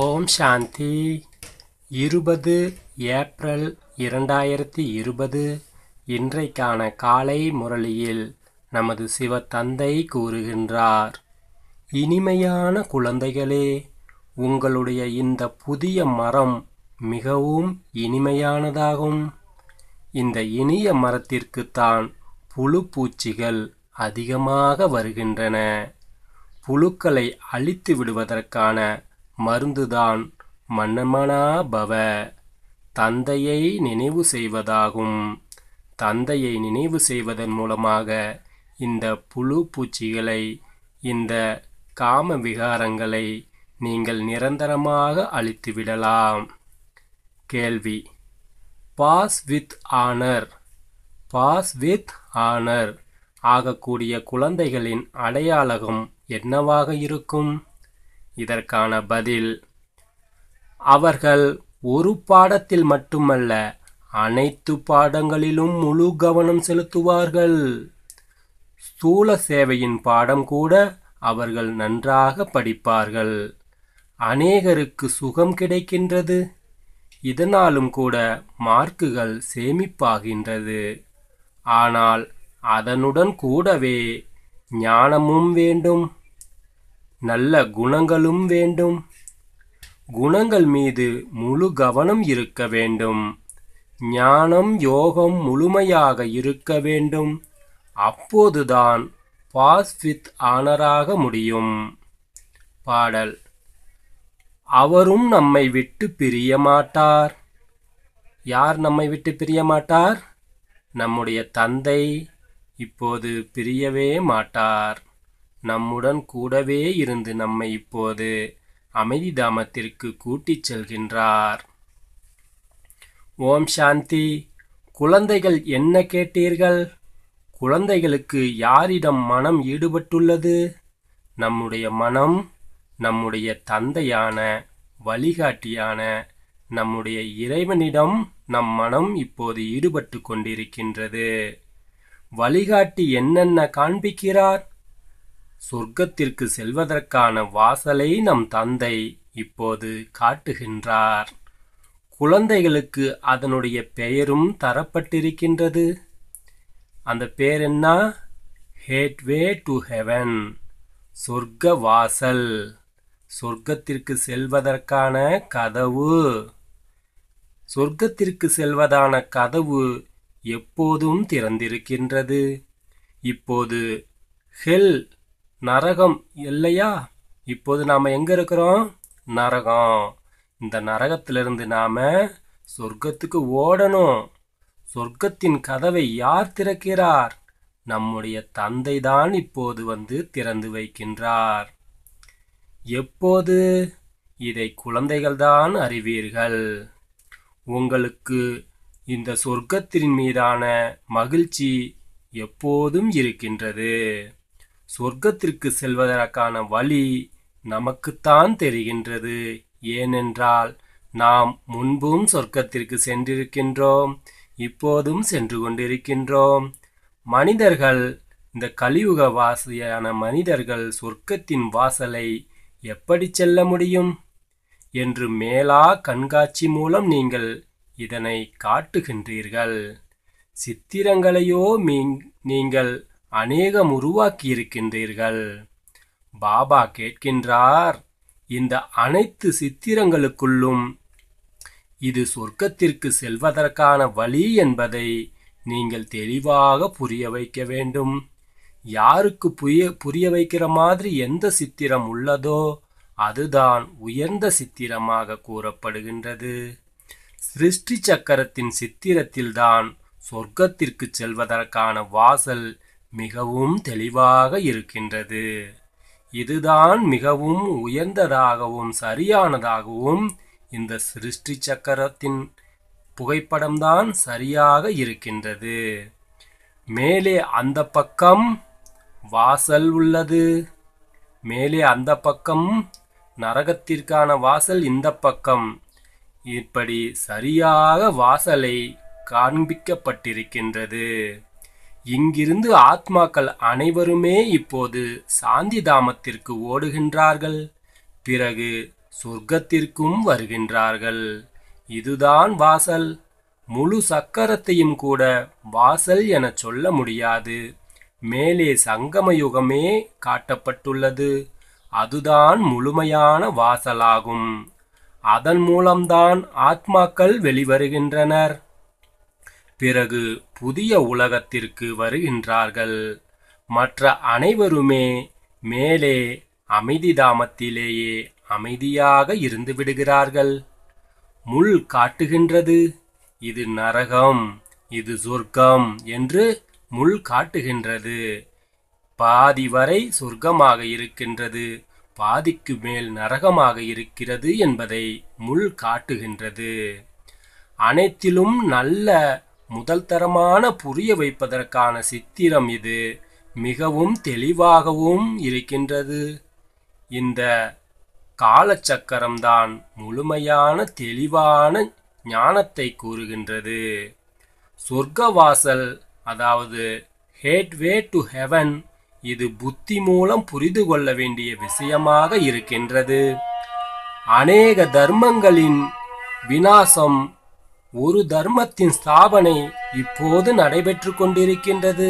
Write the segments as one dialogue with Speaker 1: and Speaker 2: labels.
Speaker 1: ஓம் சாந்தி இருபது ஏப்ரல் இரண்டாயிரத்தி இருபது இன்றைக்கான காலை முரளியில் நமது சிவத்தந்தை கூறுகின்றார் இனிமையான குழந்தைகளே உங்களுடைய இந்த புதிய மரம் மிகவும் இனிமையானதாகும் இந்த இனிய மரத்திற்குத்தான் புழு பூச்சிகள் அதிகமாக வருகின்றன புழுக்களை அழித்து விடுவதற்கான மருந்துதான் மன்னமனாபவ தந்தையை நினைவு செய்வதாகும் தந்தையை நினைவு செய்வதன் மூலமாக இந்த புழு பூச்சிகளை இந்த காம விகாரங்களை நீங்கள் நிரந்தரமாக அழித்துவிடலாம் கேள்வி pass with honour pass with honour ஆகக்கூடிய குழந்தைகளின் அடையாளகம் என்னவாக இருக்கும் இதற்கான பதில் அவர்கள் ஒரு பாடத்தில் மட்டுமல்ல அனைத்து பாடங்களிலும் முழு கவனம் செலுத்துவார்கள் ஸ்தூல சேவையின் பாடம் கூட அவர்கள் நன்றாக படிப்பார்கள் அநேகருக்கு சுகம் கிடைக்கின்றது இதனாலும் கூட மார்க்குகள் சேமிப்பாகின்றது ஆனால் அதனுடன் கூடவே ஞானமும் வேண்டும் நல்ல குணங்களும் வேண்டும் குணங்கள் மீது முழு கவனம் இருக்க வேண்டும் ஞானம் யோகம் முழுமையாக இருக்க வேண்டும் அப்போதுதான் பாஸ் வித் ஆனராக முடியும் பாடல் அவரும் நம்மை விட்டு பிரிய மாட்டார் யார் நம்மை விட்டு பிரிய மாட்டார் நம்முடைய தந்தை இப்போது பிரியவே மாட்டார் நம்முடன் கூடவே இருந்து நம்மை இப்போது அமைதி தாமத்திற்கு கூட்டிச் செல்கின்றார் ஓம் சாந்தி குழந்தைகள் என்ன கேட்டீர்கள் குழந்தைகளுக்கு யாரிடம் மனம் ஈடுபட்டுள்ளது நம்முடைய மனம் நம்முடைய தந்தையான வழிகாட்டியான நம்முடைய இறைவனிடம் நம் மனம் இப்போது ஈடுபட்டு கொண்டிருக்கின்றது வழிகாட்டி என்னென்ன காண்பிக்கிறார் சொர்க்கத்திற்கு செல்வதற்கான வாசலை நம் தந்தை இப்போது காட்டுகின்றார் குழந்தைகளுக்கு அதனுடைய பெயரும் தரப்பட்டிருக்கின்றது அந்த பெயர் என்ன ஹேட்வே டு ஹெவன் சொர்க்க வாசல் சொர்க்கத்திற்கு செல்வதற்கான கதவு சொர்க்கத்திற்கு செல்வதான கதவு எப்போதும் திறந்திருக்கின்றது இப்போது ஹெல் நரகம் இல்லையா இப்போது நாம் எங்கே இருக்கிறோம் நரகம் இந்த நரகத்திலிருந்து நாம் சொர்க்கத்துக்கு ஓடணும் சொர்க்கத்தின் கதவை யார் திறக்கிறார் நம்முடைய தந்தை தான் இப்போது வந்து திறந்து வைக்கின்றார் எப்போது இதை குழந்தைகள்தான் அறிவீர்கள் உங்களுக்கு இந்த சொர்க்கத்தின் மீதான மகிழ்ச்சி எப்போதும் இருக்கின்றது சொர்க்கத்திற்கு செல்வதற்கான வழி நமக்குத்தான் தெரிகின்றது ஏனென்றால் நாம் முன்பும் சொர்க்கத்திற்கு சென்றிருக்கின்றோம் இப்போதும் சென்று கொண்டிருக்கின்றோம் மனிதர்கள் இந்த கலியுக வாசியான மனிதர்கள் சொர்க்கத்தின் வாசலை எப்படி செல்ல முடியும் என்று மேலா கண்காட்சி மூலம் நீங்கள் இதனை காட்டுகின்றீர்கள் சித்திரங்களையோ நீங்கள் அநேகம் உருவாக்கியிருக்கின்றீர்கள் பாபா கேட்கின்றார் இந்த அனைத்து சித்திரங்களுக்குள்ளும் இது சொர்க்கத்திற்கு செல்வதற்கான வழி என்பதை நீங்கள் தெளிவாக புரிய வைக்க வேண்டும் யாருக்கு புரிய புரிய வைக்கிற மாதிரி எந்த சித்திரம் உள்ளதோ அதுதான் உயர்ந்த சித்திரமாக கூறப்படுகின்றது சிருஷ்டி சக்கரத்தின் சித்திரத்தில்தான் சொர்க்கத்திற்கு செல்வதற்கான வாசல் மிகவும் தெளிவாக இருக்கின்றது இதுதான் மிகவும் உயர்ந்ததாகவும் சரியானதாகவும் இந்த சிருஷ்டி சக்கரத்தின் புகைப்படம்தான் சரியாக இருக்கின்றது மேலே அந்த பக்கம் வாசல் உள்ளது மேலே அந்த பக்கம் நரகத்திற்கான வாசல் இந்த பக்கம் இப்படி சரியாக வாசலை காண்பிக்கப்பட்டிருக்கின்றது இங்கிருந்து ஆத்மாக்கள் அனைவருமே இப்போது சாந்தி தாமத்திற்கு ஓடுகின்றார்கள் பிறகு சொர்க்கத்திற்கும் வருகின்றார்கள் இதுதான் வாசல் முழு சக்கரத்தையும் கூட வாசல் என சொல்ல முடியாது மேலே சங்கமயுகமே காட்டப்பட்டுள்ளது அதுதான் முழுமையான வாசலாகும் அதன் மூலம்தான் ஆத்மாக்கள் வெளிவருகின்றனர் பிறகு புதிய உலகத்திற்கு வருகின்றார்கள் மற்ற அனைவருமே மேலே அமைதிதாமத்திலேயே அமைதியாக இருந்து விடுகிறார்கள் முள் காட்டுகின்றது இது நரகம் இது சொர்க்கம் என்று முள் காட்டுகின்றது பாதி வரை சொர்க்கமாக இருக்கின்றது பாதிக்கு மேல் நரகமாக இருக்கிறது என்பதை முள் காட்டுகின்றது அனைத்திலும் நல்ல முதல் தரமான புரிய வைப்பதற்கான சித்திரம் இது மிகவும் தெளிவாகவும் இருக்கின்றது இந்த காலச்சக்கரம்தான் முழுமையான தெளிவான ஞானத்தை கூறுகின்றது சொர்க்க வாசல் அதாவது ஹேட்வே டு ஹெவன் இது புத்தி மூலம் புரிந்து கொள்ள வேண்டிய விஷயமாக இருக்கின்றது அநேக தர்மங்களின் வினாசம் ஒரு தர்மத்தின் ஸ்தாபனை இப்போது நடைபெற்று கொண்டிருக்கின்றது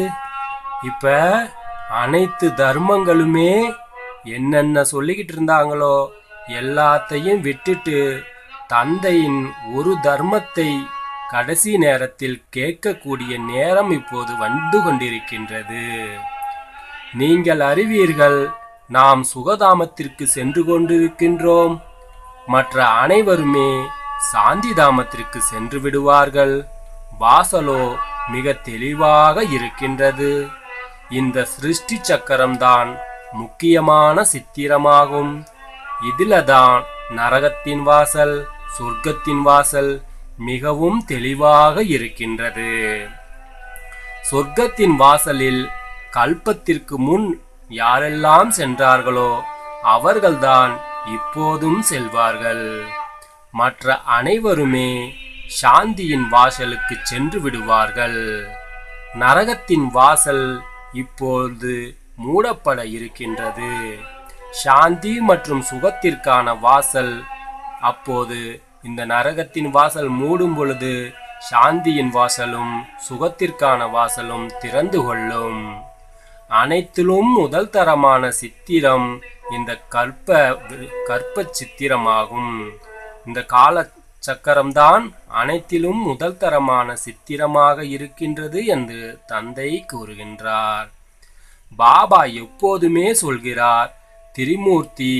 Speaker 1: இப்ப அனைத்து தர்மங்களுமே என்னென்ன சொல்லிக்கிட்டு இருந்தாங்களோ எல்லாத்தையும் விட்டுட்டு தந்தையின் ஒரு தர்மத்தை கடைசி நேரத்தில் கேட்கக்கூடிய நேரம் இப்போது வந்து கொண்டிருக்கின்றது நீங்கள் அறிவீர்கள் நாம் சுகதாமத்திற்கு சென்று கொண்டிருக்கின்றோம் மற்ற அனைவருமே சாந்தி சென்று விடுவார்கள் வாசலோ மிக தெளிவாக இருக்கின்றது இந்த சிருஷ்டி சக்கரம்தான் முக்கியமான சித்திரமாகும் இதிலதான் நரகத்தின் வாசல் சொர்க்கத்தின் வாசல் மிகவும் தெளிவாக இருக்கின்றது சொர்க்கத்தின் வாசலில் கல்பத்திற்கு முன் யாரெல்லாம் சென்றார்களோ அவர்கள்தான் இப்போதும் செல்வார்கள் மற்ற அனைவருமே சாந்தியின் வாசலுக்கு சென்று விடுவார்கள் நரகத்தின் வாசல் இப்போது மூடப்பட இருக்கின்றது சாந்தி மற்றும் சுகத்திற்கான வாசல் அப்போது இந்த நரகத்தின் வாசல் மூடும் பொழுது சாந்தியின் வாசலும் சுகத்திற்கான வாசலும் திறந்து கொள்ளும் அனைத்திலும் முதல் தரமான சித்திரம் இந்த கற்ப கற்ப சித்திரமாகும் இந்த கால சக்கரம்தான் அனைத்திலும் முதல் தரமான சித்திரமாக இருக்கின்றது என்று தந்தை கூறுகின்றார் பாபா எப்போதுமே சொல்கிறார் திரிமூர்த்தி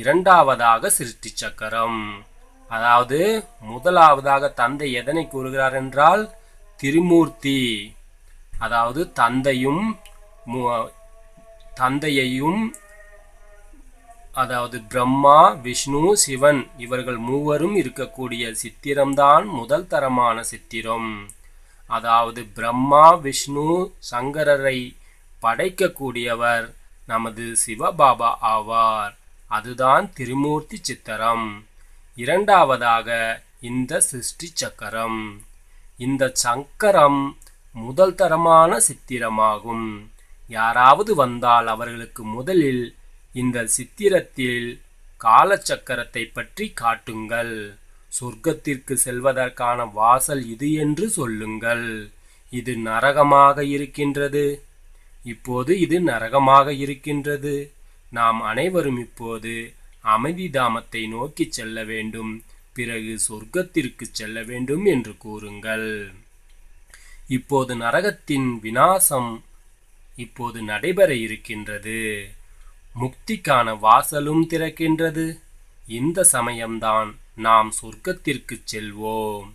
Speaker 1: இரண்டாவதாக சிருஷ்டி சக்கரம் அதாவது முதலாவதாக தந்தை எதனை கூறுகிறார் என்றால் திருமூர்த்தி அதாவது தந்தையும் தந்தையையும் அதாவது பிரம்மா விஷ்ணு சிவன் இவர்கள் மூவரும் இருக்கக்கூடிய சித்திரம்தான் முதல் தரமான சித்திரம் அதாவது பிரம்மா விஷ்ணு சங்கரரை படைக்கக்கூடியவர் நமது சிவபாபா ஆவார் அதுதான் திருமூர்த்தி சித்திரம் இரண்டாவதாக இந்த சிருஷ்டி சக்கரம் இந்த சக்கரம் முதல் தரமான சித்திரமாகும் யாராவது வந்தால் அவர்களுக்கு முதலில் இந்த சித்திரத்தில் காலச்சக்கரத்தை பற்றி காட்டுங்கள் சொர்க்கத்திற்கு செல்வதற்கான வாசல் இது என்று சொல்லுங்கள் இது நரகமாக இருக்கின்றது இப்போது இது நரகமாக இருக்கின்றது நாம் அனைவரும் இப்போது அமைதி தாமத்தை நோக்கி செல்ல வேண்டும் பிறகு சொர்க்கத்திற்கு செல்ல வேண்டும் என்று கூறுங்கள் இப்போது நரகத்தின் வினாசம் இப்போது நடைபெற இருக்கின்றது முக்திக்கான வாசலும் திறக்கின்றது இந்த சமயம்தான் நாம் சொர்க்கத்திற்கு செல்வோம்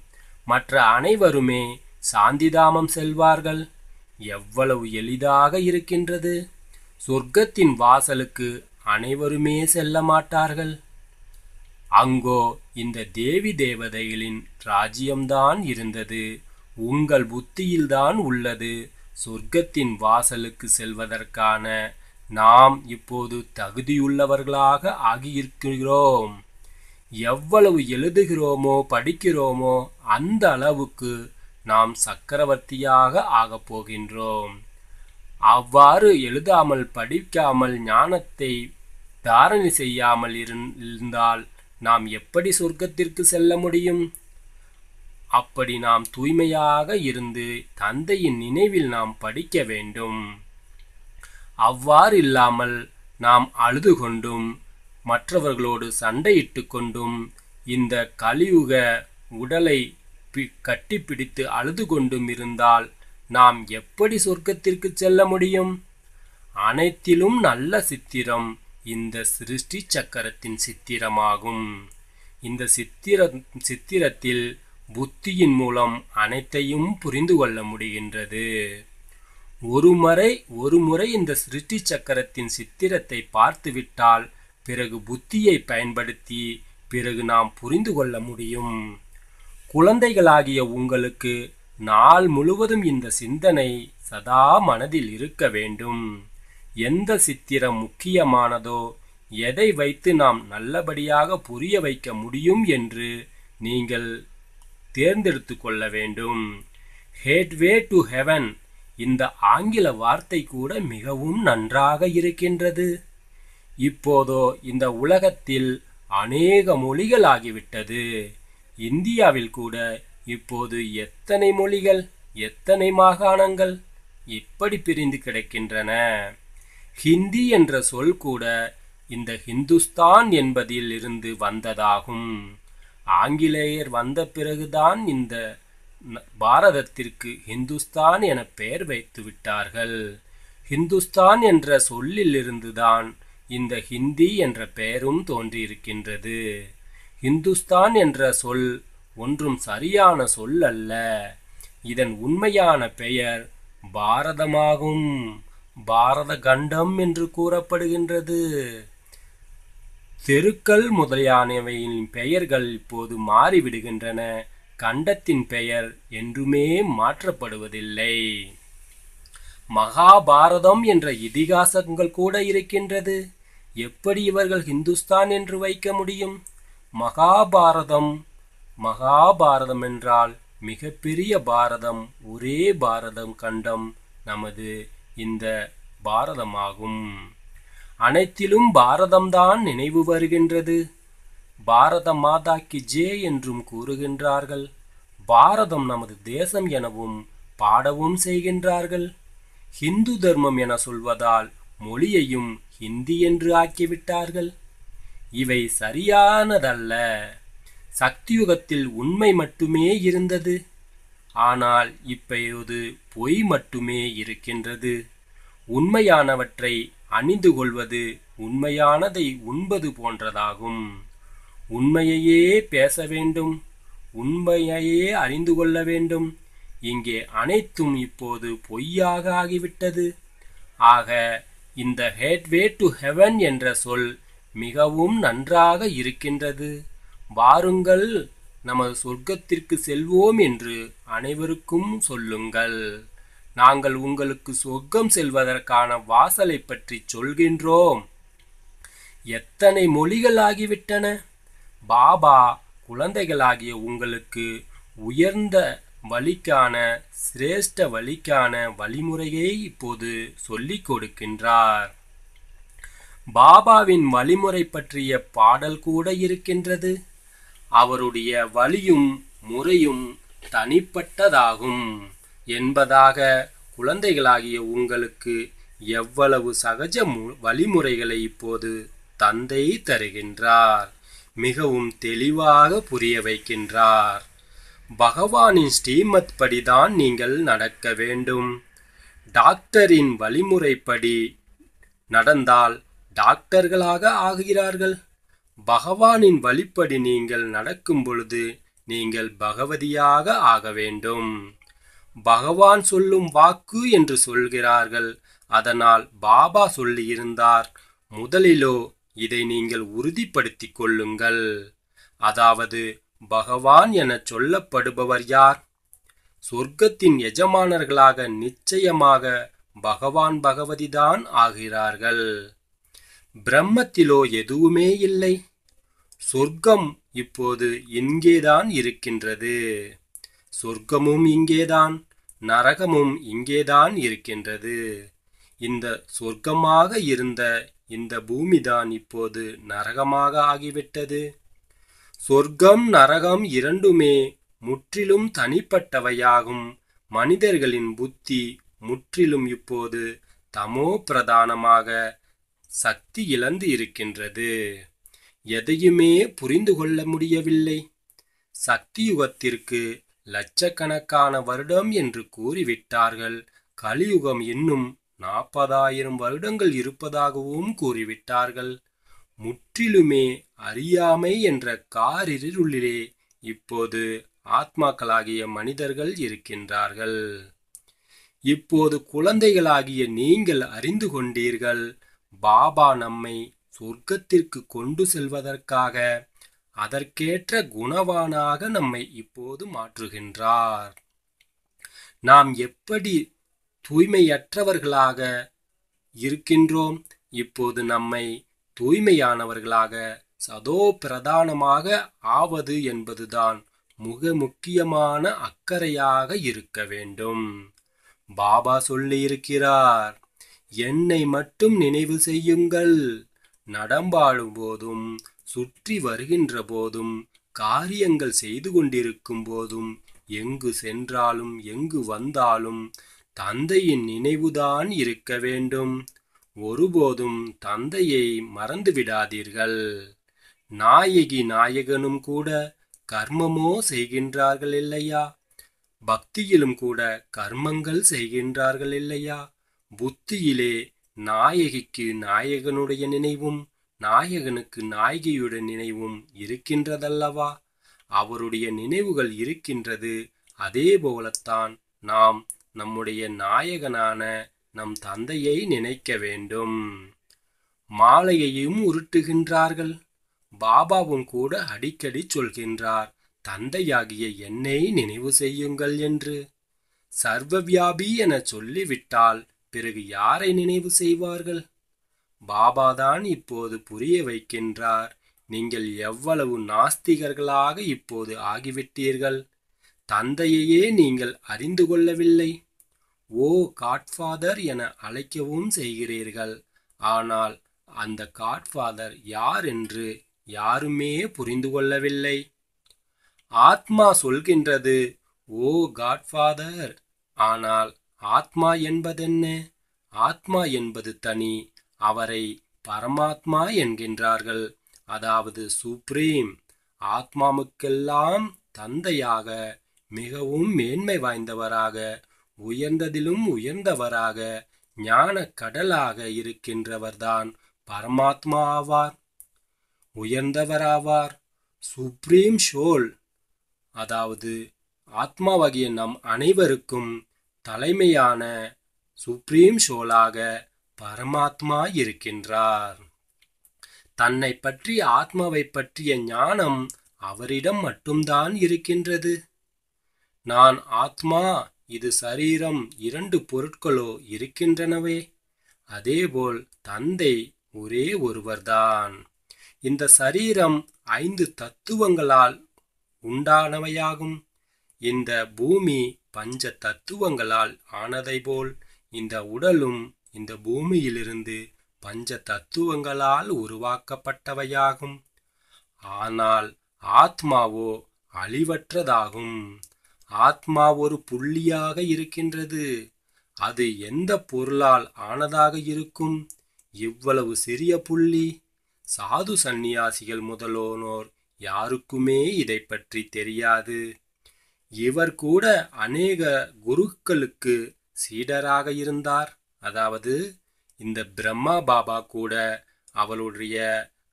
Speaker 1: மற்ற அனைவருமே சாந்திதாமம் செல்வார்கள் எவ்வளவு எளிதாக இருக்கின்றது சொர்க்கத்தின் வாசலுக்கு அனைவருமே செல்ல மாட்டார்கள் அங்கோ இந்த தேவி தேவதைகளின் ராஜ்யம்தான் இருந்தது உங்கள் புத்தியில்தான் உள்ளது சொர்க்கத்தின் வாசலுக்கு செல்வதற்கான நாம் இப்போது தகுதியுள்ளவர்களாக ஆகியிருக்கிறோம் எவ்வளவு எழுதுகிறோமோ படிக்கிறோமோ அந்த அளவுக்கு நாம் சக்கரவர்த்தியாக ஆகப் போகின்றோம் அவ்வாறு எழுதாமல் படிக்காமல் ஞானத்தை தாரணை செய்யாமல் இருந்தால் நாம் எப்படி சொர்க்கத்திற்கு செல்ல முடியும் அப்படி நாம் தூய்மையாக இருந்து தந்தையின் நினைவில் நாம் படிக்க வேண்டும் அவ்வாறில்லாமல் நாம் அழுது கொண்டும் மற்றவர்களோடு சண்டையிட்டு கொண்டும் இந்த கலியுக உடலை பி கட்டிப்பிடித்து அழுது கொண்டும் இருந்தால் நாம் எப்படி சொர்க்கத்திற்கு செல்ல முடியும் அனைத்திலும் நல்ல சித்திரம் இந்த சிருஷ்டி சக்கரத்தின் சித்திரமாகும் இந்த சித்திர சித்திரத்தில் புத்தியின் மூலம் அனைத்தையும் புரிந்து கொள்ள முடிகின்றது ஒருமுறை ஒருமுறை இந்த சிருஷ்டி சக்கரத்தின் சித்திரத்தை பார்த்துவிட்டால் பிறகு புத்தியை பயன்படுத்தி பிறகு நாம் புரிந்து கொள்ள முடியும் குழந்தைகளாகிய உங்களுக்கு நாள் முழுவதும் இந்த சிந்தனை சதா மனதில் இருக்க வேண்டும் எந்த சித்திரம் முக்கியமானதோ எதை வைத்து நாம் நல்லபடியாக புரிய வைக்க முடியும் என்று நீங்கள் தேர்ந்தெடுத்து கொள்ள வேண்டும் ஹேட்வே டு ஹெவன் இந்த ஆங்கில வார்த்தை கூட மிகவும் நன்றாக இருக்கின்றது இப்போதோ இந்த உலகத்தில் அநேக மொழிகள் ஆகிவிட்டது இந்தியாவில் கூட இப்போது எத்தனை மொழிகள் எத்தனை மாகாணங்கள் இப்படி பிரிந்து கிடக்கின்றன ஹிந்தி என்ற சொல் கூட இந்த ஹிந்துஸ்தான் என்பதில் இருந்து வந்ததாகும் ஆங்கிலேயர் வந்த பிறகுதான் இந்த பாரதத்திற்கு ஹிந்துஸ்தான் என பெயர் வைத்து விட்டார்கள் ஹிந்துஸ்தான் என்ற சொல்லிலிருந்துதான் இந்த ஹிந்தி என்ற பெயரும் தோன்றியிருக்கின்றது ஹிந்துஸ்தான் என்ற சொல் ஒன்றும் சரியான சொல் அல்ல இதன் உண்மையான பெயர் பாரதமாகும் பாரத கண்டம் என்று கூறப்படுகின்றது தெருக்கள் முதலியானவையின் பெயர்கள் இப்போது மாறிவிடுகின்றன கண்டத்தின் பெயர் என்றுமே மாற்றப்படுவதில்லை மகாபாரதம் என்ற இதிகாசங்கள் கூட இருக்கின்றது எப்படி இவர்கள் ஹிந்துஸ்தான் என்று வைக்க முடியும் மகாபாரதம் மகாபாரதம் என்றால் மிகப்பெரிய பாரதம் ஒரே பாரதம் கண்டம் நமது இந்த பாரதமாகும் அனைத்திலும் பாரதம்தான் நினைவு வருகின்றது பாரத மாதாக்கு ஜே என்றும் கூறுகின்றார்கள் பாரதம் நமது தேசம் எனவும் பாடவும் செய்கின்றார்கள் ஹிந்து தர்மம் என சொல்வதால் மொழியையும் ஹிந்தி என்று ஆக்கிவிட்டார்கள் இவை சரியானதல்ல சக்தியுகத்தில் உண்மை மட்டுமே இருந்தது ஆனால் இப்போது பொய் மட்டுமே இருக்கின்றது உண்மையானவற்றை அணிந்து கொள்வது உண்மையானதை உண்பது போன்றதாகும் உண்மையையே பேச வேண்டும் உண்மையையே அறிந்து கொள்ள வேண்டும் இங்கே அனைத்தும் இப்போது பொய்யாக ஆகிவிட்டது ஆக இந்த ஹேட்வே டு ஹெவன் என்ற சொல் மிகவும் நன்றாக இருக்கின்றது வாருங்கள் நமது சொர்க்கத்திற்கு செல்வோம் என்று அனைவருக்கும் சொல்லுங்கள் நாங்கள் உங்களுக்கு சொர்க்கம் செல்வதற்கான வாசலை பற்றி சொல்கின்றோம் எத்தனை மொழிகள் ஆகிவிட்டன பாபா குழந்தைகளாகிய உங்களுக்கு உயர்ந்த வழிக்கான சிரேஷ்ட வழிக்கான வழிமுறையை இப்போது சொல்லிக் கொடுக்கின்றார் பாபாவின் வழிமுறை பற்றிய பாடல் கூட இருக்கின்றது அவருடைய வழியும் முறையும் தனிப்பட்டதாகும் என்பதாக குழந்தைகளாகிய உங்களுக்கு எவ்வளவு சகஜ வழிமுறைகளை இப்போது தந்தை தருகின்றார் மிகவும் தெளிவாக புரிய வைக்கின்றார் பகவானின் ஸ்ரீமத் படிதான் நீங்கள் நடக்க வேண்டும் டாக்டரின் வழிமுறைப்படி நடந்தால் டாக்டர்களாக ஆகிறார்கள் பகவானின் வழிப்படி நீங்கள் நடக்கும் பொழுது நீங்கள் பகவதியாக ஆக வேண்டும் பகவான் சொல்லும் வாக்கு என்று சொல்கிறார்கள் அதனால் பாபா சொல்லியிருந்தார் முதலிலோ இதை நீங்கள் உறுதிப்படுத்திக் கொள்ளுங்கள் அதாவது பகவான் என சொல்லப்படுபவர் யார் சொர்க்கத்தின் எஜமானர்களாக நிச்சயமாக பகவான் பகவதிதான் ஆகிறார்கள் பிரம்மத்திலோ எதுவுமே இல்லை சொர்க்கம் இப்போது இங்கேதான் இருக்கின்றது சொர்க்கமும் இங்கேதான் நரகமும் இங்கேதான் இருக்கின்றது இந்த சொர்க்கமாக இருந்த இந்த பூமிதான் இப்போது நரகமாக ஆகிவிட்டது சொர்க்கம் நரகம் இரண்டுமே முற்றிலும் தனிப்பட்டவையாகும் மனிதர்களின் புத்தி முற்றிலும் இப்போது தமோ பிரதானமாக சக்தி இழந்து இருக்கின்றது எதையுமே புரிந்து கொள்ள முடியவில்லை சக்தி யுகத்திற்கு லட்சக்கணக்கான வருடம் என்று கூறிவிட்டார்கள் கலியுகம் இன்னும் நாற்பதாயிரம் வருடங்கள் இருப்பதாகவும் கூறிவிட்டார்கள் முற்றிலுமே அறியாமை என்ற காரிருளிலே இப்போது ஆத்மாக்களாகிய மனிதர்கள் இருக்கின்றார்கள் இப்போது குழந்தைகளாகிய நீங்கள் அறிந்து கொண்டீர்கள் பாபா நம்மை சொர்க்கத்திற்கு கொண்டு செல்வதற்காக அதற்கேற்ற குணவானாக நம்மை இப்போது மாற்றுகின்றார் நாம் எப்படி தூய்மையற்றவர்களாக இருக்கின்றோம் இப்போது நம்மை தூய்மையானவர்களாக சதோ பிரதானமாக ஆவது என்பதுதான் மிக முக்கியமான அக்கறையாக இருக்க வேண்டும் பாபா சொல்லியிருக்கிறார் என்னை மட்டும் நினைவு செய்யுங்கள் நடம்பாடும் போதும் சுற்றி வருகின்ற போதும் காரியங்கள் செய்து கொண்டிருக்கும் போதும் எங்கு சென்றாலும் எங்கு வந்தாலும் தந்தையின் நினைவுதான் இருக்க வேண்டும் ஒருபோதும் தந்தையை மறந்துவிடாதீர்கள் நாயகி நாயகனும் கூட கர்மமோ செய்கின்றார்கள் இல்லையா பக்தியிலும் கூட கர்மங்கள் செய்கின்றார்கள் இல்லையா புத்தியிலே நாயகிக்கு நாயகனுடைய நினைவும் நாயகனுக்கு நாயகியுடைய நினைவும் இருக்கின்றதல்லவா அவருடைய நினைவுகள் இருக்கின்றது அதே போலத்தான் நாம் நம்முடைய நாயகனான நம் தந்தையை நினைக்க வேண்டும் மாலையையும் உருட்டுகின்றார்கள் பாபாவும் கூட அடிக்கடி சொல்கின்றார் தந்தையாகிய என்னை நினைவு செய்யுங்கள் என்று சர்வவியாபி என சொல்லிவிட்டால் பிறகு யாரை நினைவு செய்வார்கள் பாபாதான் இப்போது புரிய வைக்கின்றார் நீங்கள் எவ்வளவு நாஸ்திகர்களாக இப்போது ஆகிவிட்டீர்கள் தந்தையையே நீங்கள் அறிந்து கொள்ளவில்லை ஓ காட்ஃபாதர் என அழைக்கவும் செய்கிறீர்கள் ஆனால் அந்த காட்ஃபாதர் யார் என்று யாருமே புரிந்து கொள்ளவில்லை ஆத்மா சொல்கின்றது ஓ காட்ஃபாதர் ஆனால் ஆத்மா என்பதென்ன ஆத்மா என்பது தனி அவரை பரமாத்மா என்கின்றார்கள் அதாவது சுப்ரீம் ஆத்மாவுக்கெல்லாம் தந்தையாக மிகவும் மேன்மை வாய்ந்தவராக உயர்ந்ததிலும் உயர்ந்தவராக ஞான கடலாக இருக்கின்றவர்தான் பரமாத்மா ஆவார் உயர்ந்தவராவார் சுப்ரீம் ஷோல் அதாவது ஆத்மாவாகிய நம் அனைவருக்கும் தலைமையான சுப்ரீம் ஷோலாக பரமாத்மா இருக்கின்றார் தன்னை பற்றி ஆத்மாவை பற்றிய ஞானம் அவரிடம் மட்டும்தான் இருக்கின்றது நான் ஆத்மா இது சரீரம் இரண்டு பொருட்களோ இருக்கின்றனவே அதேபோல் தந்தை ஒரே ஒருவர்தான் இந்த சரீரம் ஐந்து தத்துவங்களால் உண்டானவையாகும் இந்த பூமி பஞ்ச தத்துவங்களால் ஆனதை போல் இந்த உடலும் இந்த பூமியிலிருந்து பஞ்ச தத்துவங்களால் உருவாக்கப்பட்டவையாகும் ஆனால் ஆத்மாவோ அழிவற்றதாகும் ஆத்மா ஒரு புள்ளியாக இருக்கின்றது அது எந்த பொருளால் ஆனதாக இருக்கும் இவ்வளவு சிறிய புள்ளி சாது சந்நியாசிகள் முதலோனோர் யாருக்குமே இதை பற்றி தெரியாது இவர் கூட அநேக குருக்களுக்கு சீடராக இருந்தார் அதாவது இந்த பிரம்மா பாபா கூட அவளுடைய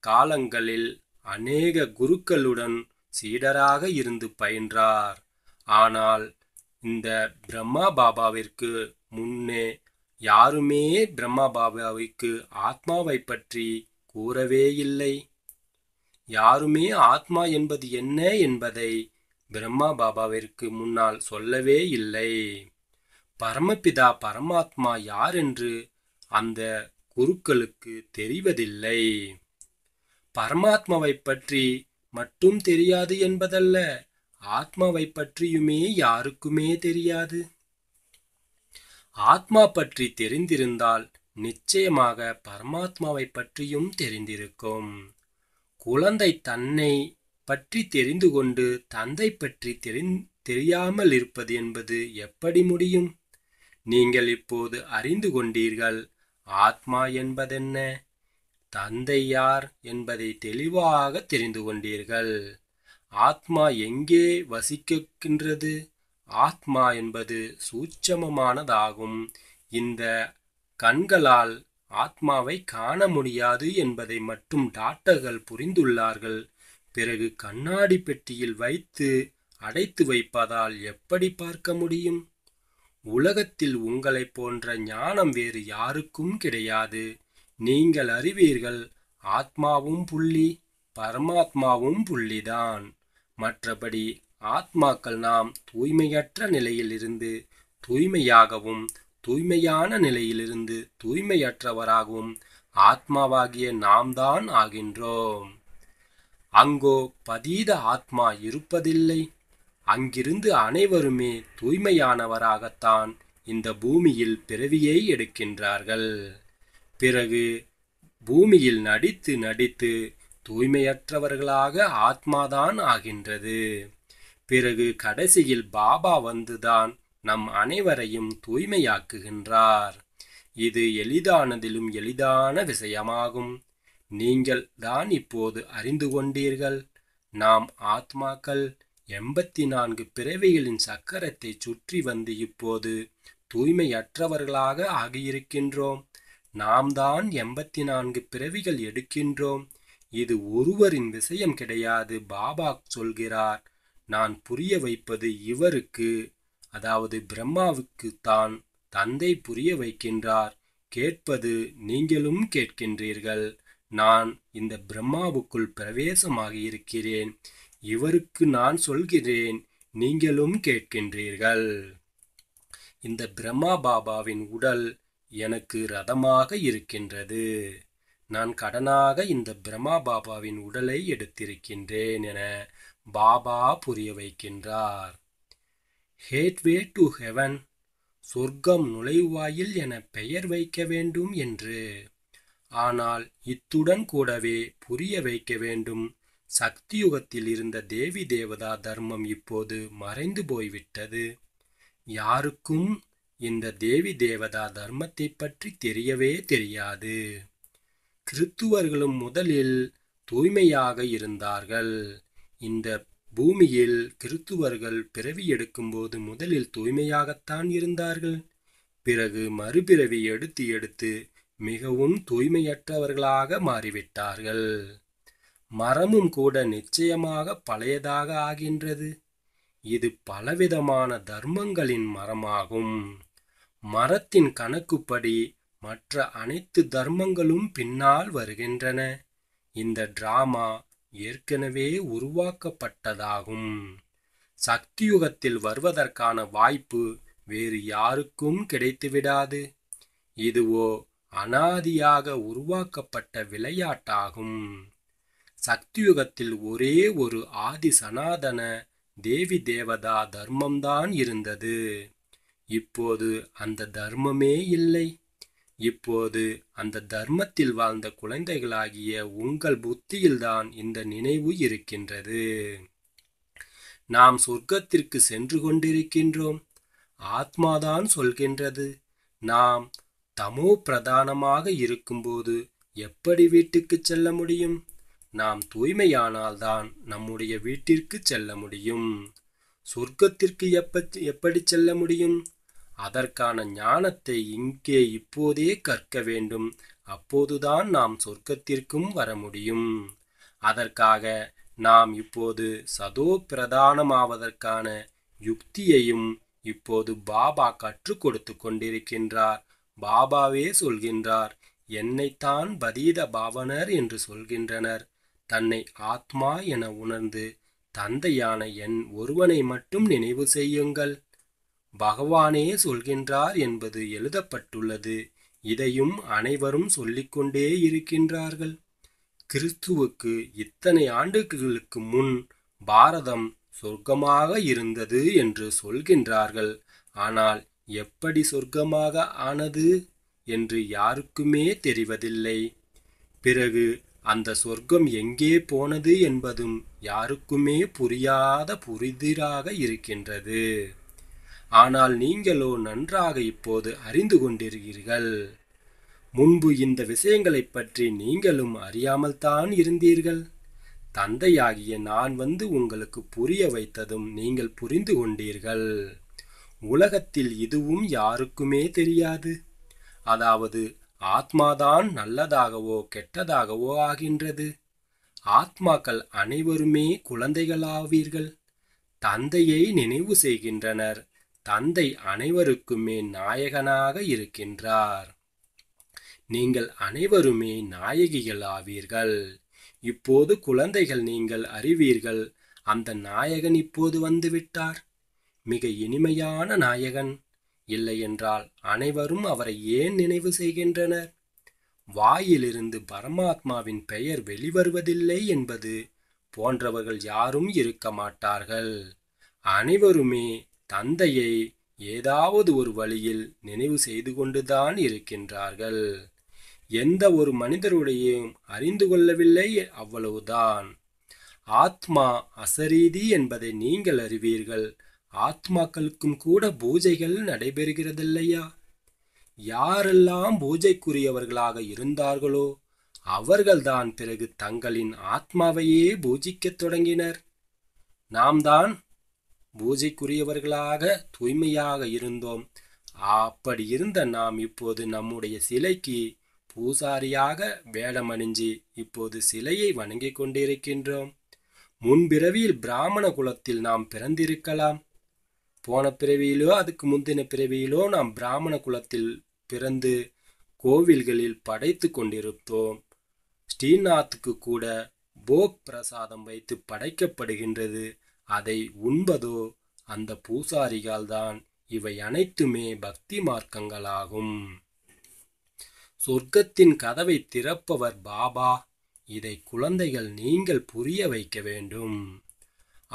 Speaker 1: காலங்களில் அநேக குருக்களுடன் சீடராக இருந்து பயின்றார் ஆனால் இந்த பிரம்மா பாபாவிற்கு முன்னே யாருமே பிரம்மா பாபாவிற்கு ஆத்மாவை பற்றி கூறவே இல்லை யாருமே ஆத்மா என்பது என்ன என்பதை பிரம்மா பாபாவிற்கு முன்னால் சொல்லவே இல்லை பரமபிதா பரமாத்மா யார் என்று அந்த குருக்களுக்கு தெரிவதில்லை பரமாத்மாவை பற்றி மட்டும் தெரியாது என்பதல்ல ஆத்மாவை பற்றியுமே யாருக்குமே தெரியாது ஆத்மா பற்றி தெரிந்திருந்தால் நிச்சயமாக பரமாத்மாவை பற்றியும் தெரிந்திருக்கும் குழந்தை தன்னை பற்றி தெரிந்து கொண்டு தந்தை பற்றி தெரி தெரியாமல் இருப்பது என்பது எப்படி முடியும் நீங்கள் இப்போது அறிந்து கொண்டீர்கள் ஆத்மா என்பதென்ன தந்தை யார் என்பதை தெளிவாக தெரிந்து கொண்டீர்கள் ஆத்மா எங்கே வசிக்கின்றது ஆத்மா என்பது சூட்சமமானதாகும் இந்த கண்களால் ஆத்மாவை காண முடியாது என்பதை மட்டும் டாக்டர்கள் புரிந்துள்ளார்கள் பிறகு கண்ணாடி பெட்டியில் வைத்து அடைத்து வைப்பதால் எப்படி பார்க்க முடியும் உலகத்தில் உங்களைப் போன்ற ஞானம் வேறு யாருக்கும் கிடையாது நீங்கள் அறிவீர்கள் ஆத்மாவும் புள்ளி பரமாத்மாவும் புள்ளிதான் மற்றபடி ஆத்மாக்கள் நாம் தூய்மையற்ற நிலையிலிருந்து தூய்மையாகவும் தூய்மையான நிலையிலிருந்து தூய்மையற்றவராகவும் ஆத்மாவாகிய நாம் தான் ஆகின்றோம் அங்கோ பதீத ஆத்மா இருப்பதில்லை அங்கிருந்து அனைவருமே தூய்மையானவராகத்தான் இந்த பூமியில் பிறவியை எடுக்கின்றார்கள் பிறகு பூமியில் நடித்து நடித்து தூய்மையற்றவர்களாக ஆத்மாதான் ஆகின்றது பிறகு கடைசியில் பாபா வந்துதான் நம் அனைவரையும் தூய்மையாக்குகின்றார் இது எளிதானதிலும் எளிதான விஷயமாகும் நீங்கள் தான் இப்போது அறிந்து கொண்டீர்கள் நாம் ஆத்மாக்கள் எண்பத்தி நான்கு பிறவிகளின் சக்கரத்தை சுற்றி வந்து இப்போது தூய்மையற்றவர்களாக ஆகியிருக்கின்றோம் நாம் தான் எண்பத்தி நான்கு பிறவிகள் எடுக்கின்றோம் இது ஒருவரின் விஷயம் கிடையாது பாபா சொல்கிறார் நான் புரிய வைப்பது இவருக்கு அதாவது பிரம்மாவுக்கு தான் தந்தை புரிய வைக்கின்றார் கேட்பது நீங்களும் கேட்கின்றீர்கள் நான் இந்த பிரம்மாவுக்குள் பிரவேசமாக இருக்கிறேன் இவருக்கு நான் சொல்கிறேன் நீங்களும் கேட்கின்றீர்கள் இந்த பிரம்மா பாபாவின் உடல் எனக்கு ரதமாக இருக்கின்றது நான் கடனாக இந்த பிரம்மா பாபாவின் உடலை எடுத்திருக்கின்றேன் என பாபா புரிய வைக்கின்றார் ஹேட்வே டு ஹெவன் சொர்க்கம் நுழைவாயில் என பெயர் வைக்க வேண்டும் என்று ஆனால் இத்துடன் கூடவே புரிய வைக்க வேண்டும் சக்தியுகத்தில் இருந்த தேவி தேவதா தர்மம் இப்போது மறைந்து போய்விட்டது யாருக்கும் இந்த தேவி தேவதா தர்மத்தை பற்றி தெரியவே தெரியாது கிறித்துவர்களும் முதலில் தூய்மையாக இருந்தார்கள் இந்த பூமியில் கிறித்துவர்கள் பிறவி எடுக்கும்போது முதலில் தூய்மையாகத்தான் இருந்தார்கள் பிறகு மறுபிறவி எடுத்து எடுத்து மிகவும் தூய்மையற்றவர்களாக மாறிவிட்டார்கள் மரமும் கூட நிச்சயமாக பழையதாக ஆகின்றது இது பலவிதமான தர்மங்களின் மரமாகும் மரத்தின் கணக்குப்படி மற்ற அனைத்து தர்மங்களும் பின்னால் வருகின்றன இந்த டிராமா ஏற்கனவே உருவாக்கப்பட்டதாகும் சக்தியுகத்தில் வருவதற்கான வாய்ப்பு வேறு யாருக்கும் கிடைத்துவிடாது இதுவோ அனாதியாக உருவாக்கப்பட்ட விளையாட்டாகும் சக்தியுகத்தில் ஒரே ஒரு ஆதி சனாதன தேவி தேவதா தர்மம்தான் இருந்தது இப்போது அந்த தர்மமே இல்லை இப்போது அந்த தர்மத்தில் வாழ்ந்த குழந்தைகளாகிய உங்கள் புத்தியில்தான் இந்த நினைவு இருக்கின்றது நாம் சொர்க்கத்திற்கு சென்று கொண்டிருக்கின்றோம் ஆத்மாதான் சொல்கின்றது நாம் தமோ பிரதானமாக இருக்கும்போது எப்படி வீட்டுக்கு செல்ல முடியும் நாம் தூய்மையானால்தான் நம்முடைய வீட்டிற்கு செல்ல முடியும் சொர்க்கத்திற்கு எப்ப எப்படி செல்ல முடியும் அதற்கான ஞானத்தை இங்கே இப்போதே கற்க வேண்டும் அப்போதுதான் நாம் சொர்க்கத்திற்கும் வர முடியும் அதற்காக நாம் இப்போது சதோ பிரதானமாவதற்கான யுக்தியையும் இப்போது பாபா கற்றுக் கொடுத்து கொண்டிருக்கின்றார் பாபாவே சொல்கின்றார் என்னைத்தான் பதீத பாவனர் என்று சொல்கின்றனர் தன்னை ஆத்மா என உணர்ந்து தந்தையான என் ஒருவனை மட்டும் நினைவு செய்யுங்கள் பகவானே சொல்கின்றார் என்பது எழுதப்பட்டுள்ளது இதையும் அனைவரும் சொல்லிக்கொண்டே இருக்கின்றார்கள் கிறிஸ்துவுக்கு இத்தனை ஆண்டுகளுக்கு முன் பாரதம் சொர்க்கமாக இருந்தது என்று சொல்கின்றார்கள் ஆனால் எப்படி சொர்க்கமாக ஆனது என்று யாருக்குமே தெரிவதில்லை பிறகு அந்த சொர்க்கம் எங்கே போனது என்பதும் யாருக்குமே புரியாத புரிதிராக இருக்கின்றது ஆனால் நீங்களோ நன்றாக இப்போது அறிந்து கொண்டிருக்கிறீர்கள் முன்பு இந்த விஷயங்களைப் பற்றி நீங்களும் அறியாமல் தான் இருந்தீர்கள் தந்தையாகிய நான் வந்து உங்களுக்கு புரிய வைத்ததும் நீங்கள் புரிந்து கொண்டீர்கள் உலகத்தில் இதுவும் யாருக்குமே தெரியாது அதாவது ஆத்மாதான் நல்லதாகவோ கெட்டதாகவோ ஆகின்றது ஆத்மாக்கள் அனைவருமே குழந்தைகளாவீர்கள் தந்தையை நினைவு செய்கின்றனர் தந்தை அனைவருக்குமே நாயகனாக இருக்கின்றார் நீங்கள் அனைவருமே நாயகிகள் ஆவீர்கள் இப்போது குழந்தைகள் நீங்கள் அறிவீர்கள் அந்த நாயகன் இப்போது வந்துவிட்டார் மிக இனிமையான நாயகன் இல்லையென்றால் அனைவரும் அவரை ஏன் நினைவு செய்கின்றனர் வாயிலிருந்து பரமாத்மாவின் பெயர் வெளிவருவதில்லை என்பது போன்றவர்கள் யாரும் இருக்க மாட்டார்கள் அனைவருமே தந்தையை ஏதாவது ஒரு வழியில் நினைவு செய்து கொண்டுதான் இருக்கின்றார்கள் எந்த ஒரு மனிதருடையும் அறிந்து கொள்ளவில்லை அவ்வளவுதான் ஆத்மா அசரீதி என்பதை நீங்கள் அறிவீர்கள் ஆத்மாக்களுக்கும் கூட பூஜைகள் நடைபெறுகிறதில்லையா யாரெல்லாம் பூஜைக்குரியவர்களாக இருந்தார்களோ அவர்கள்தான் பிறகு தங்களின் ஆத்மாவையே பூஜிக்கத் தொடங்கினர் நாம் தான் பூஜைக்குரியவர்களாக தூய்மையாக இருந்தோம் அப்படி இருந்த நாம் இப்போது நம்முடைய சிலைக்கு பூசாரியாக வேடமணிஞ்சு இப்போது சிலையை வணங்கிக் கொண்டிருக்கின்றோம் முன்பிறவியில் பிராமண குலத்தில் நாம் பிறந்திருக்கலாம் போன பிறவியிலோ அதுக்கு முந்தின பிறவியிலோ நாம் பிராமண குலத்தில் பிறந்து கோவில்களில் படைத்து கொண்டிருந்தோம் ஸ்ரீநாத்துக்கு கூட போக் பிரசாதம் வைத்து படைக்கப்படுகின்றது அதை உண்பதோ அந்த பூசாரிகள்தான் இவை அனைத்துமே பக்தி மார்க்கங்களாகும் சொர்க்கத்தின் கதவை திறப்பவர் பாபா இதை குழந்தைகள் நீங்கள் புரிய வைக்க வேண்டும்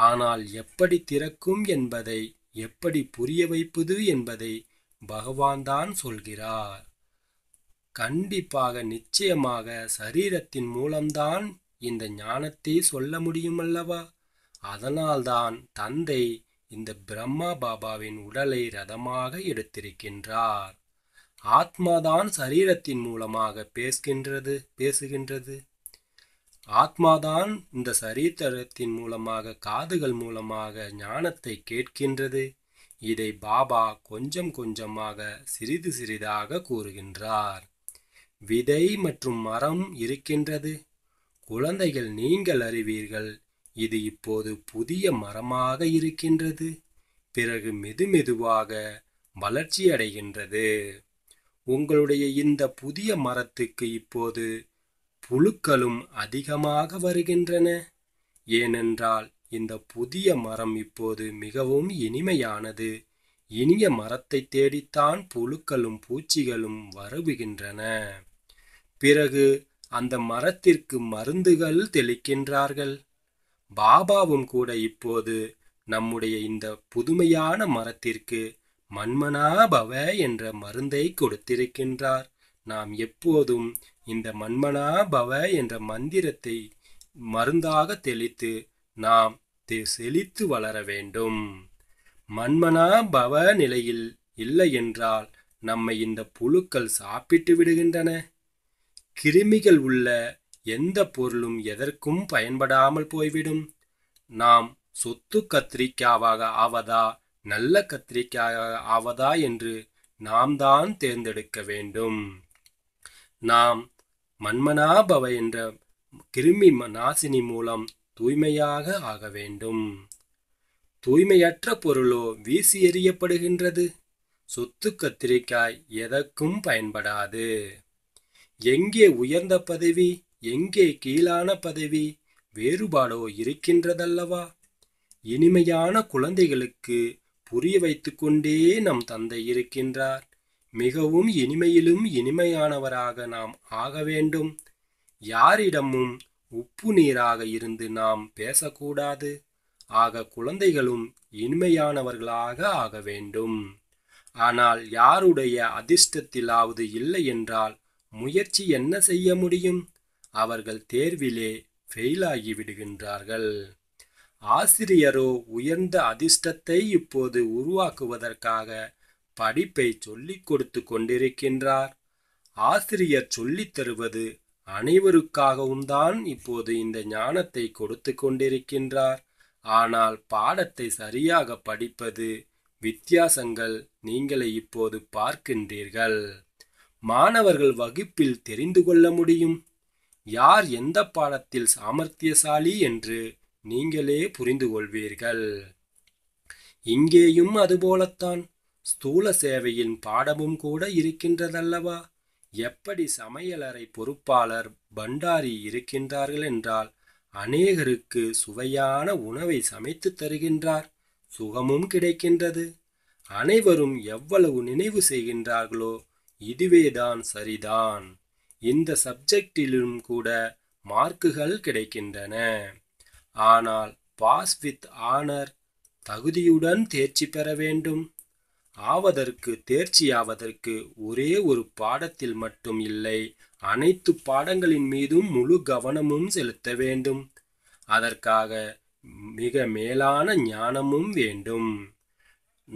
Speaker 1: ஆனால் எப்படி திறக்கும் என்பதை எப்படி புரிய வைப்பது என்பதை பகவான் தான் சொல்கிறார் கண்டிப்பாக நிச்சயமாக சரீரத்தின் மூலம்தான் இந்த ஞானத்தை சொல்ல முடியுமல்லவா அதனால்தான் தந்தை இந்த பிரம்மா பாபாவின் உடலை ரதமாக எடுத்திருக்கின்றார் ஆத்மாதான் சரீரத்தின் மூலமாக பேசுகின்றது பேசுகின்றது ஆத்மாதான் இந்த சரீரத்தின் மூலமாக காதுகள் மூலமாக ஞானத்தை கேட்கின்றது இதை பாபா கொஞ்சம் கொஞ்சமாக சிறிது சிறிதாக கூறுகின்றார் விதை மற்றும் மரம் இருக்கின்றது குழந்தைகள் நீங்கள் அறிவீர்கள் இது இப்போது புதிய மரமாக இருக்கின்றது பிறகு மெதுமெதுவாக வளர்ச்சியடைகின்றது உங்களுடைய இந்த புதிய மரத்துக்கு இப்போது புழுக்களும் அதிகமாக வருகின்றன ஏனென்றால் இந்த புதிய மரம் இப்போது மிகவும் இனிமையானது இனிய மரத்தை தேடித்தான் புழுக்களும் பூச்சிகளும் வருவுகின்றன பிறகு அந்த மரத்திற்கு மருந்துகள் தெளிக்கின்றார்கள் பாபாவும் கூட இப்போது நம்முடைய இந்த புதுமையான மரத்திற்கு மண்மனாபவ என்ற மருந்தை கொடுத்திருக்கின்றார் நாம் எப்போதும் இந்த மண்மனாபவ என்ற மந்திரத்தை மருந்தாக தெளித்து நாம் செழித்து வளர வேண்டும் மண்மனாபவ நிலையில் இல்லை என்றால் நம்மை இந்த புழுக்கள் சாப்பிட்டு விடுகின்றன கிருமிகள் உள்ள எந்த பொருளும் எதற்கும் பயன்படாமல் போய்விடும் நாம் சொத்து கத்திரிக்காவாக ஆவதா நல்ல கத்திரிக்காயாக ஆவதா என்று நாம் தான் தேர்ந்தெடுக்க வேண்டும் நாம் மன்மனாபவ என்ற கிருமி நாசினி மூலம் தூய்மையாக ஆக வேண்டும் தூய்மையற்ற பொருளோ வீசி எறியப்படுகின்றது சொத்து கத்திரிக்காய் எதற்கும் பயன்படாது எங்கே உயர்ந்த பதவி எங்கே கீழான பதவி வேறுபாடோ இருக்கின்றதல்லவா இனிமையான குழந்தைகளுக்கு புரிய வைத்து கொண்டே நம் தந்தை இருக்கின்றார் மிகவும் இனிமையிலும் இனிமையானவராக நாம் ஆக வேண்டும் யாரிடமும் உப்பு நீராக இருந்து நாம் பேசக்கூடாது ஆக குழந்தைகளும் இனிமையானவர்களாக ஆக வேண்டும் ஆனால் யாருடைய அதிர்ஷ்டத்திலாவது இல்லை என்றால் முயற்சி என்ன செய்ய முடியும் அவர்கள் தேர்விலே ஃபெயிலாகி விடுகின்றார்கள் ஆசிரியரோ உயர்ந்த அதிர்ஷ்டத்தை இப்போது உருவாக்குவதற்காக படிப்பை சொல்லிக் கொடுத்து கொண்டிருக்கின்றார் ஆசிரியர் சொல்லித் தருவது அனைவருக்காகவும் தான் இப்போது இந்த ஞானத்தை கொடுத்து கொண்டிருக்கின்றார் ஆனால் பாடத்தை சரியாக படிப்பது வித்தியாசங்கள் நீங்களை இப்போது பார்க்கின்றீர்கள் மாணவர்கள் வகுப்பில் தெரிந்து கொள்ள முடியும் யார் எந்த பாடத்தில் சாமர்த்தியசாலி என்று நீங்களே புரிந்து கொள்வீர்கள் இங்கேயும் அதுபோலத்தான் ஸ்தூல சேவையின் பாடமும் கூட இருக்கின்றதல்லவா எப்படி சமையலறை பொறுப்பாளர் பண்டாரி இருக்கின்றார்கள் என்றால் அநேகருக்கு சுவையான உணவை சமைத்து தருகின்றார் சுகமும் கிடைக்கின்றது அனைவரும் எவ்வளவு நினைவு செய்கின்றார்களோ இதுவேதான் சரிதான் இந்த சப்ஜெக்டிலும் கூட மார்க்குகள் கிடைக்கின்றன ஆனால் பாஸ் வித் ஆனர் தகுதியுடன் தேர்ச்சி பெற வேண்டும் ஆவதற்கு தேர்ச்சியாவதற்கு ஒரே ஒரு பாடத்தில் மட்டும் இல்லை அனைத்து பாடங்களின் மீதும் முழு கவனமும் செலுத்த வேண்டும் அதற்காக மிக மேலான ஞானமும் வேண்டும்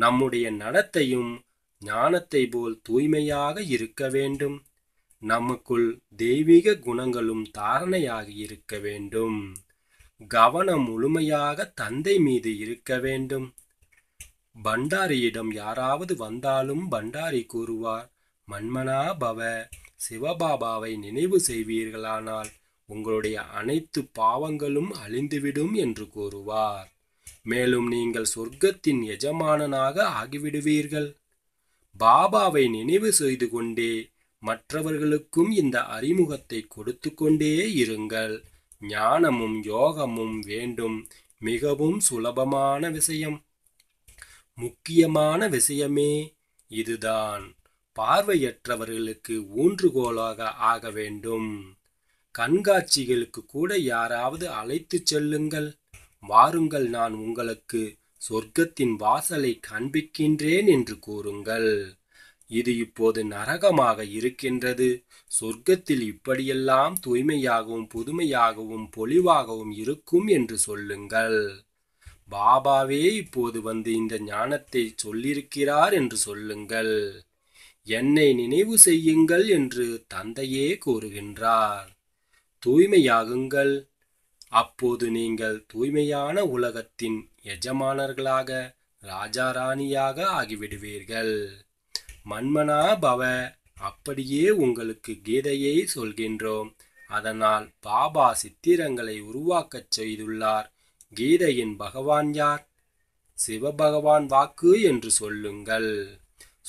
Speaker 1: நம்முடைய நடத்தையும் ஞானத்தை போல் தூய்மையாக இருக்க வேண்டும் நமக்குள் தெய்வீக குணங்களும் தாரணையாக இருக்க வேண்டும் கவனம் முழுமையாக தந்தை மீது இருக்க வேண்டும் பண்டாரியிடம் யாராவது வந்தாலும் பண்டாரி கூறுவார் மன்மனா பவ சிவபாபாவை நினைவு செய்வீர்களானால் உங்களுடைய அனைத்து பாவங்களும் அழிந்துவிடும் என்று கூறுவார் மேலும் நீங்கள் சொர்க்கத்தின் எஜமானனாக ஆகிவிடுவீர்கள் பாபாவை நினைவு செய்து கொண்டே மற்றவர்களுக்கும் இந்த அறிமுகத்தை கொடுத்து கொண்டே இருங்கள் ஞானமும் யோகமும் வேண்டும் மிகவும் சுலபமான விஷயம் முக்கியமான விஷயமே இதுதான் பார்வையற்றவர்களுக்கு ஊன்றுகோலாக ஆக வேண்டும் கண்காட்சிகளுக்கு கூட யாராவது அழைத்து செல்லுங்கள் வாருங்கள் நான் உங்களுக்கு சொர்க்கத்தின் வாசலை காண்பிக்கின்றேன் என்று கூறுங்கள் இது இப்போது நரகமாக இருக்கின்றது சொர்க்கத்தில் இப்படியெல்லாம் தூய்மையாகவும் புதுமையாகவும் பொலிவாகவும் இருக்கும் என்று சொல்லுங்கள் பாபாவே இப்போது வந்து இந்த ஞானத்தை சொல்லியிருக்கிறார் என்று சொல்லுங்கள் என்னை நினைவு செய்யுங்கள் என்று தந்தையே கூறுகின்றார் தூய்மையாகுங்கள் அப்போது நீங்கள் தூய்மையான உலகத்தின் எஜமானர்களாக ராஜாராணியாக ஆகிவிடுவீர்கள் மன்மனா பவ அப்படியே உங்களுக்கு கீதையை சொல்கின்றோம் அதனால் பாபா சித்திரங்களை உருவாக்கச் செய்துள்ளார் கீதையின் பகவான் யார் சிவபகவான் வாக்கு என்று சொல்லுங்கள்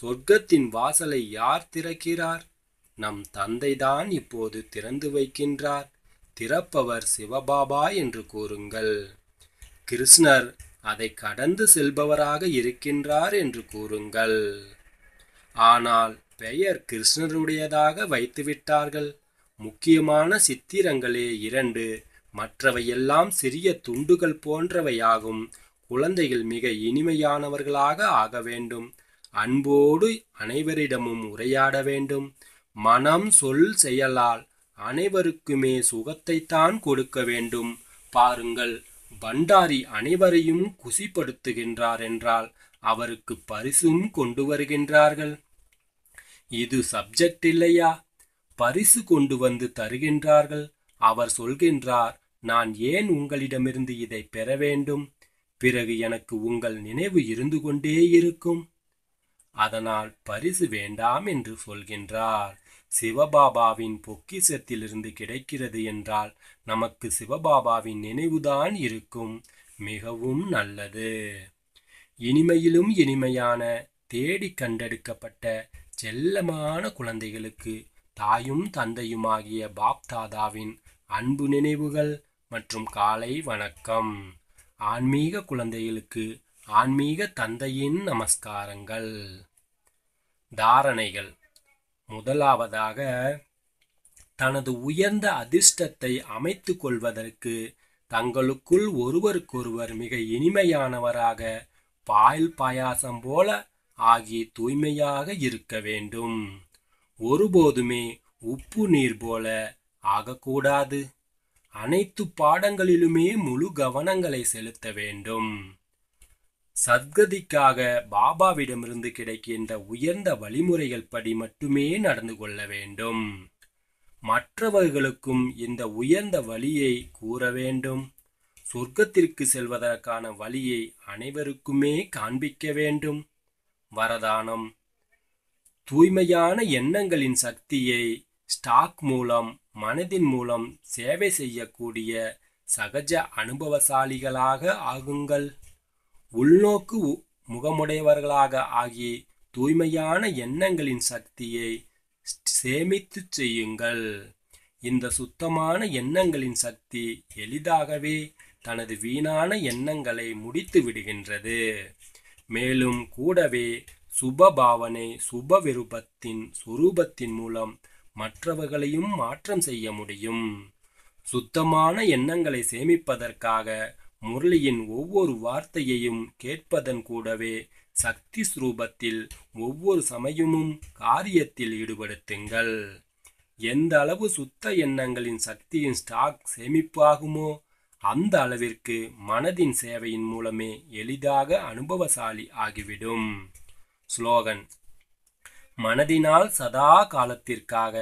Speaker 1: சொர்க்கத்தின் வாசலை யார் திறக்கிறார் நம் தந்தைதான் இப்போது திறந்து வைக்கின்றார் திறப்பவர் சிவபாபா என்று கூறுங்கள் கிருஷ்ணர் அதை கடந்து செல்பவராக இருக்கின்றார் என்று கூறுங்கள் ஆனால் பெயர் கிருஷ்ணருடையதாக வைத்துவிட்டார்கள் முக்கியமான சித்திரங்களே இரண்டு மற்றவையெல்லாம் சிறிய துண்டுகள் போன்றவையாகும் குழந்தைகள் மிக இனிமையானவர்களாக ஆக வேண்டும் அன்போடு அனைவரிடமும் உரையாட வேண்டும் மனம் சொல் செயலால் அனைவருக்குமே சுகத்தைத்தான் கொடுக்க வேண்டும் பாருங்கள் பண்டாரி அனைவரையும் குசிப்படுத்துகின்றார் என்றால் அவருக்கு பரிசும் கொண்டு வருகின்றார்கள் இது சப்ஜெக்ட் இல்லையா பரிசு கொண்டு வந்து தருகின்றார்கள் அவர் சொல்கின்றார் நான் ஏன் உங்களிடமிருந்து இதை பெற வேண்டும் பிறகு எனக்கு உங்கள் நினைவு இருந்து கொண்டே இருக்கும் அதனால் பரிசு வேண்டாம் என்று சொல்கின்றார் சிவபாபாவின் பொக்கிசத்திலிருந்து கிடைக்கிறது என்றால் நமக்கு சிவபாபாவின் நினைவுதான் இருக்கும் மிகவும் நல்லது இனிமையிலும் இனிமையான தேடி கண்டெடுக்கப்பட்ட செல்லமான குழந்தைகளுக்கு தாயும் தந்தையுமாகிய பாப்தாதாவின் அன்பு நினைவுகள் மற்றும் காலை வணக்கம் ஆன்மீக குழந்தைகளுக்கு ஆன்மீக தந்தையின் நமஸ்காரங்கள் தாரணைகள் முதலாவதாக தனது உயர்ந்த அதிர்ஷ்டத்தை அமைத்து கொள்வதற்கு தங்களுக்குள் ஒருவருக்கொருவர் மிக இனிமையானவராக பால் பாயாசம் போல ஆகி தூய்மையாக இருக்க வேண்டும் ஒருபோதுமே உப்பு நீர் போல ஆகக்கூடாது அனைத்து பாடங்களிலுமே முழு கவனங்களை செலுத்த வேண்டும் சத்கதிக்காக பாபாவிடமிருந்து கிடைக்கின்ற உயர்ந்த வழிமுறைகள் படி மட்டுமே நடந்து கொள்ள வேண்டும் மற்றவர்களுக்கும் இந்த உயர்ந்த வழியை கூற வேண்டும் சொர்க்கத்திற்கு செல்வதற்கான வழியை அனைவருக்குமே காண்பிக்க வேண்டும் வரதானம் தூய்மையான எண்ணங்களின் சக்தியை ஸ்டாக் மூலம் மனதின் மூலம் சேவை செய்யக்கூடிய சகஜ அனுபவசாலிகளாக ஆகுங்கள் உள்நோக்கு முகமுடையவர்களாக ஆகி தூய்மையான எண்ணங்களின் சக்தியை சேமித்து செய்யுங்கள் இந்த சுத்தமான எண்ணங்களின் சக்தி எளிதாகவே தனது வீணான எண்ணங்களை முடித்து விடுகின்றது மேலும் கூடவே சுப பாவனை சுப விருப்பத்தின் சுரூபத்தின் மூலம் மற்றவர்களையும் மாற்றம் செய்ய முடியும் சுத்தமான எண்ணங்களை சேமிப்பதற்காக முரளியின் ஒவ்வொரு வார்த்தையையும் கேட்பதன் கூடவே சக்தி ஸ்ரூபத்தில் ஒவ்வொரு சமயமும் காரியத்தில் ஈடுபடுத்துங்கள் எந்த அளவு சுத்த எண்ணங்களின் சக்தியின் ஸ்டாக் சேமிப்பாகுமோ அந்த அளவிற்கு மனதின் சேவையின் மூலமே எளிதாக அனுபவசாலி ஆகிவிடும் ஸ்லோகன் மனதினால் சதா காலத்திற்காக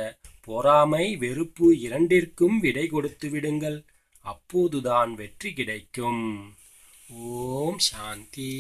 Speaker 1: பொறாமை வெறுப்பு இரண்டிற்கும் விடை கொடுத்து விடுங்கள் அப்போதுதான் வெற்றி கிடைக்கும் ஓம் சாந்தி